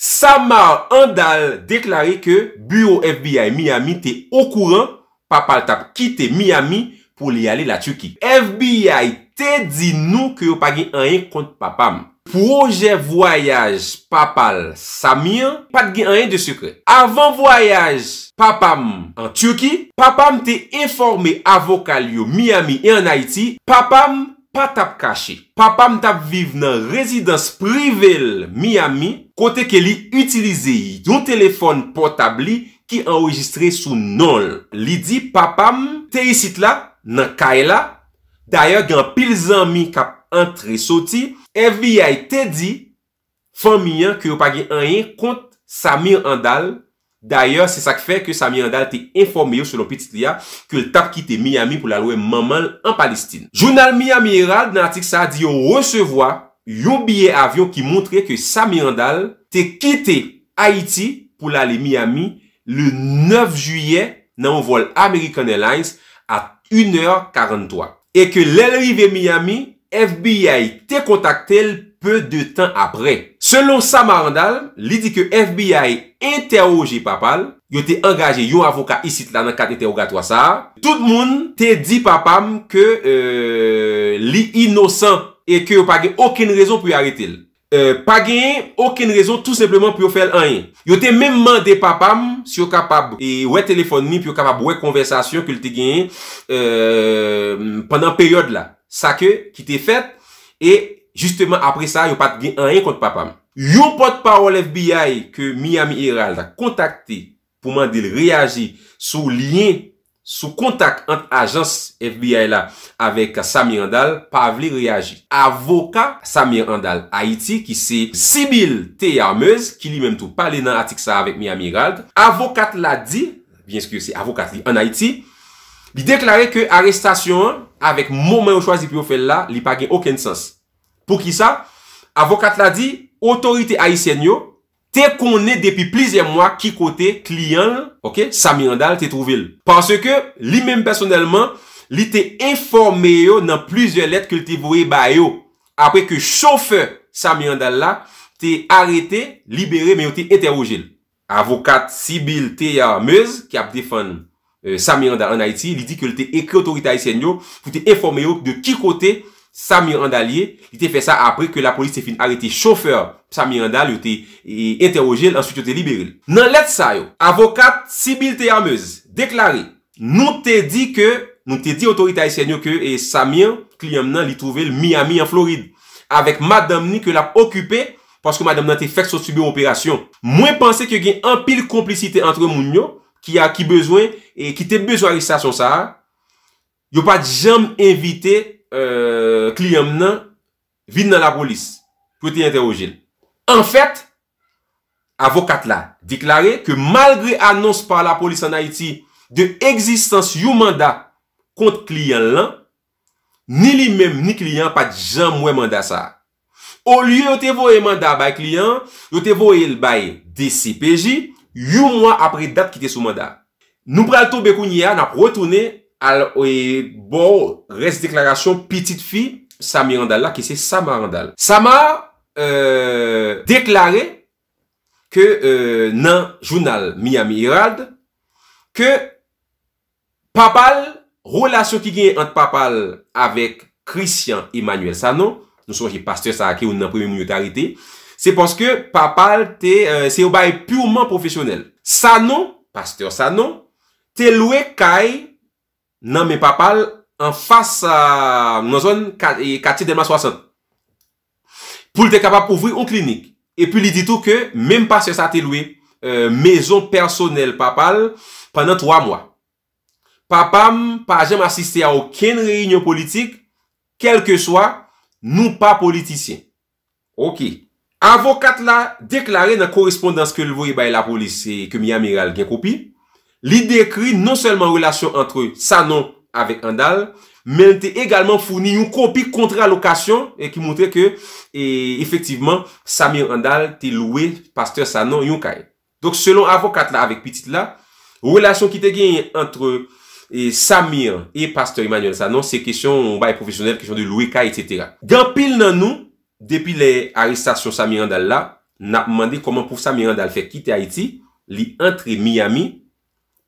Samar Andal deklari ke bureau FBI Miami te okouran papal tap kite Miami pou li yale la Turki. FBI te di nou ke yo pa gen anyen kont papam. Proje Voyage papal Samir pat gen anyen de sukre. Avant Voyage papam en Turki, papam te informe avokalyo Miami en Haiti, papam... Pa tap kache, papam tap vive nan rezidans privel Miami kote ke li utilize yon telefon potabli ki enregistre sou nol. Li di papam te yisit la nan kay la, daya gen pil zanmi kap antre soti, evi yay te di fami yan ki yo pagi anye kont Samir Andal. D'ayor, se sak fe ke Samir Andal te informe yo selon Petitria ke l tap kite Miami pou la loue mamal an Palestine. Jounal Miami Herald nan artik sa di yo resevoa yon biye avyon ki montre ke Samir Andal te kite Haiti pou la li Miami le 9 juye nan ou vol American Airlines at 1h43. E ke l elrive Miami, FBI te kontakte l Peu de tan apre Selon sa marandal Li di ke FBI interoje papal Yo te engaje yon avoka Isi lanan kat interoga toa sa Tout moun te di papam Ke euh, li inosan E ke yo pa gen okene rezon pou yare tel euh, Pa gen okene rezon Tout sepleman pou yo fel anye Yo te menman de papam Si yo kapab we telefonni Ou we konversasyon Pendan peryode la Sa ke ki te euh, fet E Justement apre sa, yon pat gen an yon kont papam. Yon pot parol FBI ke Miami Herald a kontakte pou man del reage sou lien, sou kontak ant ajans FBI la avek Samir Handal pa avli reage. Avoka Samir Handal Haiti ki se Sibyl T. Yarmouz ki li menm tou pale nan atik sa avek Miami Herald. Avokat la di, vien skyo se avokat li an Haiti, bi deklare ke arestation avek moumen ou chwazi profel la li pa gen oken sens. Pou ki sa, avokat la di, otorite a isen yo, te kone depi plizye mwa ki kote kliyan, ok, Samir Andal te trouvil. Pansè ke, li menm personelman, li te informe yo nan plizye let ke li te vowe ba yo. Apre ke choufe Samir Andal la, te arete, libere, men yo te enterrojil. Avokat Sibyl Teya Mez, ki ap defan euh, Samir Andal en Haiti, li di ke li te ekre otorite a isen yo, pou te informe yo de ki kote Samir Andalye, ite fè sa apre, ke la polis te fin arete choufer. Samir Andalye, yo te interoje, answit yo te liberil. Nan let sa yo, avokat Sibyl Téhamez, deklare, nou te di ke, nou te di otorite a isenyo ke, e Samir, kliyam nan li touvel Miami en Floride, avèk madame ni ke lap okupè, paske madame nan te fèk so subi w operasyon. Mwen panse ke gen anpil komplicite antre moun yo, ki a ki bezwen, e ki te bezwa risa son sa, yo pat jam invite, klien euh, mnen vide nan la polis. Pwete y interoje. En fèt, avokat la deklare ke malgre annons pa la polis anayiti de egzistans yu manda kont klien lan, ni li menm ni klien pat jam mwen manda sa. O liye yote vo e manda bay klien, yote vo e bay DCPJ, yu mwan apre dat ki te sou manda. Nou pral to bekoun ya, nap rotounen al we bo res deklarasyon pitit fi Samir Andal la ki se Samar Andal Samar e, deklaré ke e, nan jounal Miami Irad ke papal relasyon ki genye ant papal avek Christian Emmanuel Sano nou soje Pasteur Sarake ou nan premi mouyotarite, se poske papal te e, se ou baye pureman profesyonel. Sano, Pasteur Sano te loue kaye nan men papal an fasa nan zon katid e, elman 60 pou l te kapap ouvri ou klinik e pi li ditou ke menm pa se sa te loue euh, mezon personel papal panan 3 mwa papam pa jem asiste a ouken reynyon politik kelke swa nou pa politisyen avokat la deklare nan korespondans ke loui bay la polis ke mi amiral gen kopi Li dekri non selman relasyon entre Sanon avek Andal Men te egalman founi yon kopi kontra lokasyon E ki montre ke efektiveman Samir Andal te loue pasteur Sanon yon kay Donk selon avokat la avek petit la Relasyon ki te gen entre Samir e pasteur Emmanuel Sanon Se kesyon baye profesyonel, kesyon de loue kay etc Gan pil nan nou, depi le aristasyon Samir Andal la Na mande koman pouf Samir Andal fek kite Haiti Li entre Miami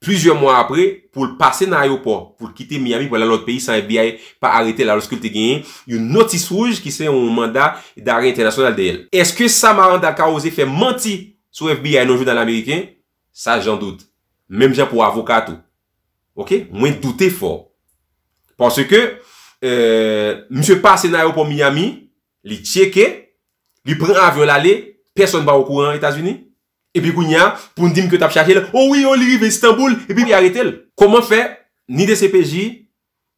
Plizye mwa apre, pou l'passe nan ayopo, pou l'kite Miami pou lalot peyi san FBI pa arete lalos kul te genyen, yon notis rouj ki se yon manda daray internasyonal de el. Eske sa maranda ka ose fè manti sou FBI noujou dan l'Amerikien? Sa jen dout. Mem jen pou avokato. Ok? Mwen douté for. Ponsè ke, mse passe nan ayopo Miami, li tcheke, li pren avyon lale, person ba wakouran ytazuni? Epi kou nya, pou n di m ke tap chaje lè, owi, oh o oh, li rive Istanbul, epi pi arete lè. Koman fè? Ni de CPJ,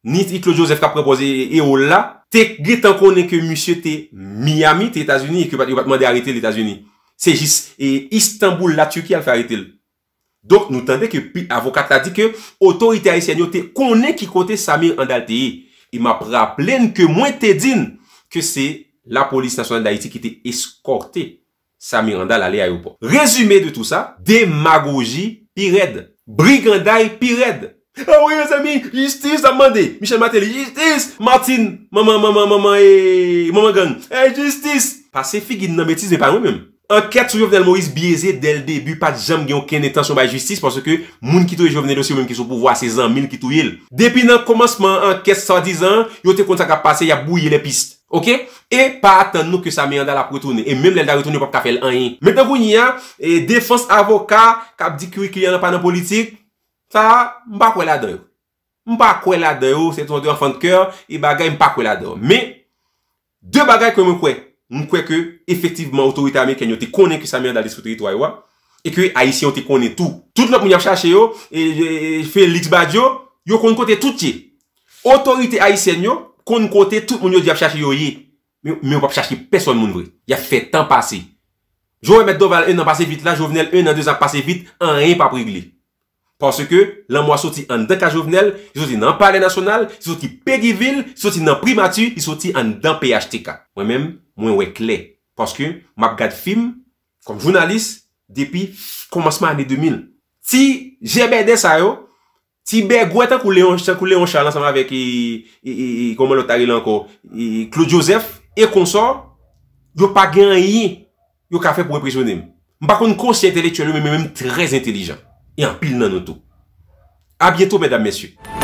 ni ik lo Joseph K. prepoze e o la, te gè tan konen ke musye te Miami te Etats-Unis ek yo batman de arete l'Etats-Unis. Se jis, e Istanbul la Turki al fè arete lè. Dok nou tende ke pi avokat la di ke otorite a isenyo te konen ki kote Samir Andal te ye. E ma pra plen ke mwen te din ke se la polis nasyonal d'Aiti ki te eskorte lè. Samiranda lale ayopo. Rezume de tout sa, demagogi pi red. Brigandai pi red. Ah Ouye, Samir, justice amande. Michel Martel, justice. Martin, maman, maman, maman, maman, maman gang. Hey, eh, justice. Pas se figi nan metis, me pa nou mwen. En ket sou Jovenel Moïse bieze del debu pat jam gyan ken etansyon bay justice panse ke moun ki tou e Jovenel osye mwen ki sou pou vwa se zan min ki tou il. Depi nan komansman en ket 110 an, yo te kontak apase ya bouye le pist. E pa atan nou ki sa mè yanda la prétourne E mèm lèl da prétourne wap ka fèl an yin Mèk da voun yin, e defans avokat Kap di ki wè ki yanda pa nan politik Sa, mpa kwe la dè Mpa kwe la dè, ou, se ton dè an fan kèr E bagay mpa kwe la dè Mè, dè bagay kwen mè kwe Mkwe kwen, efektivman, otorite amè Kènyo te konè ki sa mè yanda la prétourne E kwen, aisyen te konè tout Tout lop mè nyap chache yo e, e, Félix Badiou, yo kon kote tout ye Otorite aisyen yo Kon nou kote, tout moun yo di ap chache yo ye. Mwen wap chache ki peson moun wè. Ya fè tan pase. Jowe mèd doval 1 an pase vit la, jovenel 1 an 2 an pase vit, an rey pa prigli. Ponske, lan mwa soti an denka jovenel, soti nan pale nasyonal, soti pegi vil, soti nan primatu, soti an den peyach teka. Mwen mèm, mwen wè kle. Ponske, mwap gade film, kon jounalist, depi komansman ane 2000. Ti, jè mè den sa yo, Tibe gwe ta kou Leon Charles anseman avek kouman lotari lankou Claude Joseph, e konsor yo pa gen yi yo ka fe pou imprisyonem. Mbakoun konsi entelektueli men menmèm trez entelejant. E anpil nan anto. A bietou bedan mesyou.